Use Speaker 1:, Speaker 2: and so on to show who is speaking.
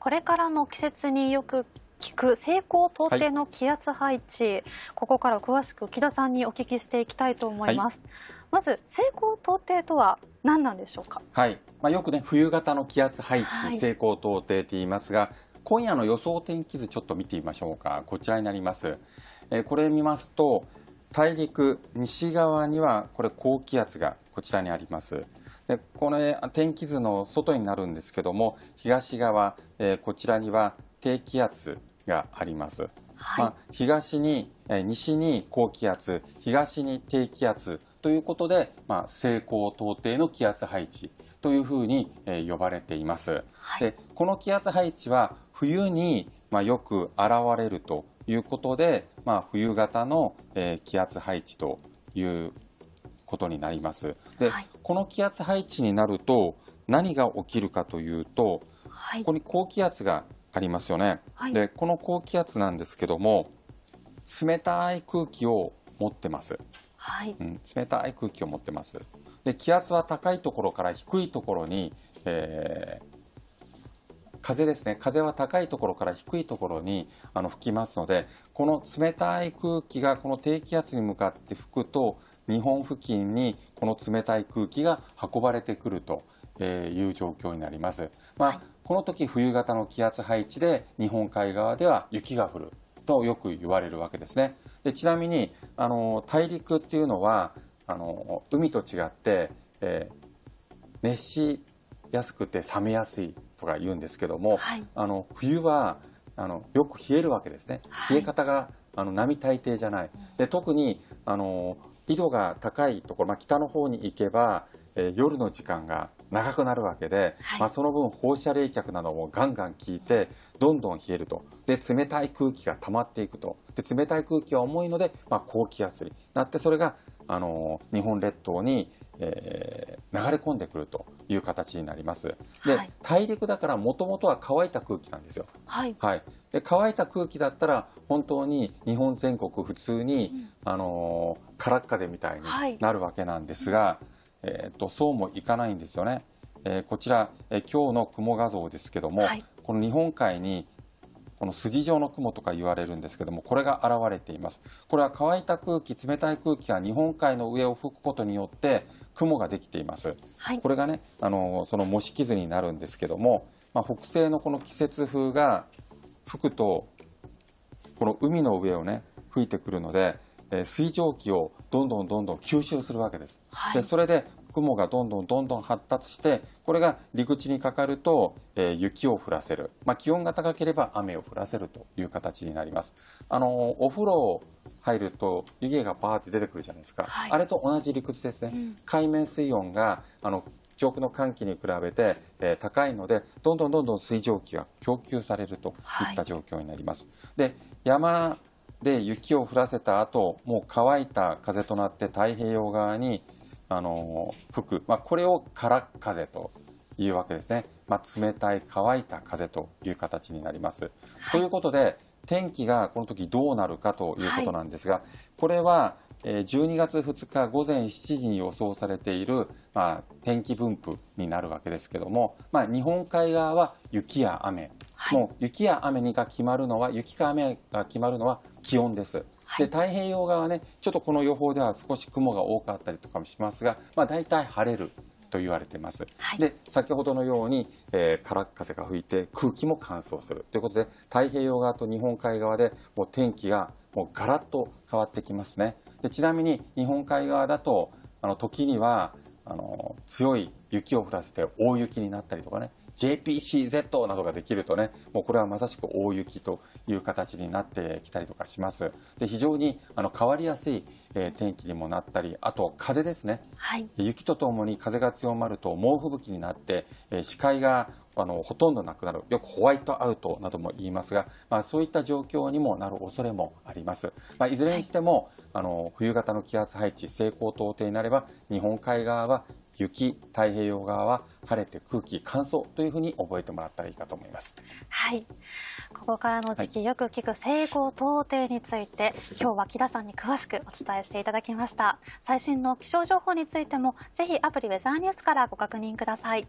Speaker 1: これからの季節によく聞く西高東低の気圧配置、はい、ここから詳しく木田さんにお聞きしていきたいと思います、はい、まず西高東低とは何なんでしょうかはい、まあ、よくね冬型の気圧配置、はい、西高東低って言いますが今夜の予想天気図ちょっと見てみましょうかこちらになります、えー、これ見ますと大陸西側にはこれ高気圧がこちらにありますでこれ天気図の外になるんですけども東側、えー、こちらには低気圧があります。はい、まあ、東に、えー、西に高気圧東に低気圧ということで、まあ、西高東低の気圧配置というふうに、えー、呼ばれています。はい、でこの気圧配置は冬に、まあ、よく現れるということで、まあ、冬型の、えー、気圧配置ということになります。で、はい、この気圧配置になると何が起きるかというと、はい、ここに高気圧がありますよね。はい、で、この高気圧なんですけども、冷たい空気を持ってます。はい、うん、冷たい空気を持ってます。で、気圧は高いところから低いところに、えー、風ですね。風は高いところから低いところにあの吹きますので、この冷たい空気がこの低気圧に向かって吹くと、日本付近にこの冷たい空気が運ばれてくるという状況になります。まあこの時冬型の気圧配置で日本海側では雪が降るとよく言われるわけですね。でちなみにあの大陸っていうのはあの海と違って、えー、熱しやすくて冷めやすいとか言うんですけども、はい、あの冬はあのよく冷えるわけですね。冷え方があの並大抵じゃない。で特にあの緯度が高いところ、まあ、北の方に行けば、えー、夜の時間が長くなるわけで、はい、まあ、その分放射冷却などもガンガン効いてどんどん冷えるとで冷たい空気が溜まっていくとで冷たい空気は重いので、まあ、高気圧になってそれがあの日本列島に、えー、流れ込んでくるという形になります。で、はい、大陸だからもともとは乾いた空気なんですよ。はい、はい、で乾いた空気だったら本当に日本全国普通に、うん、あの空っ風みたいになるわけなんですが、はい、えっと、そうもいかないんですよね。えー、こちら、えー、今日の雲画像ですけども、この日本海にこの筋状の雲とか言われるんですけども、これが現れています。これは乾いた空気、冷たい空気が日本海の上を吹くことによって、雲ができています。はい、これがね、あの、その模式図になるんですけども、まあ、北西のこの季節風が吹くと、この海の上をね、吹いてくるので、え水蒸気をどんどんどんどん吸収するわけです。はい、でそれで雲がどんどんどんどん発達してこれが陸地にかかると、えー、雪を降らせる、まあ、気温が高ければ雨を降らせるという形になります。あのー、お風呂入ると湯気がばーって出てくるじゃないですか、はい、あれと同じ理屈ですね、うん、海面水温があの上空の寒気に比べて、えー、高いのでどんどんどんどん水蒸気が供給されるといった状況になります。はい、で山で雪を降らせた後もう乾いた風となって太平洋側にあの吹く、まあ、これを空風というわけですね、まあ、冷たい乾いた風という形になります。はい、ということで天気がこの時どうなるかということなんですが、はい、これは12月2日午前7時に予想されている、まあ、天気分布になるわけですけども、まあ、日本海側は雪や雨、はい、もう雪や雨が決まるのは雪か雨が決まるのは気温です。で、太平洋側ね、ちょっとこの予報では少し雲が多かったりとかもしますが、まあ、大体晴れると言われてます、はい、で先ほどのように、えー、からっ風が吹いて空気も乾燥するということで太平洋側と日本海側でもう天気がもうガラッと変わってきますねでちなみに日本海側だとあの時にはあの強い雪を降らせて大雪になったりとかね JPCZ などができるとね、もうこれはまさしく大雪という形になってきたりとかします。で、非常にあの変わりやすい、えー、天気にもなったり、あと風ですね。はい、雪とともに風が強まると猛吹雪になって、えー、視界があのほとんどなくなる、よくホワイトアウトなども言いますが、まあ、そういった状況にもなる恐れもあります。まあ、いずれにしても、はい、あの冬型の気圧配置、西高東低になれば、日本海側は雪、太平洋側は晴れて空気乾燥というふうに覚えてもらったらいいかと思います。はい。ここからの時期、はい、よく聞く西高東低について、今日は木田さんに詳しくお伝えしていただきました。最新の気象情報についても、ぜひアプリウェザーニュースからご確認ください。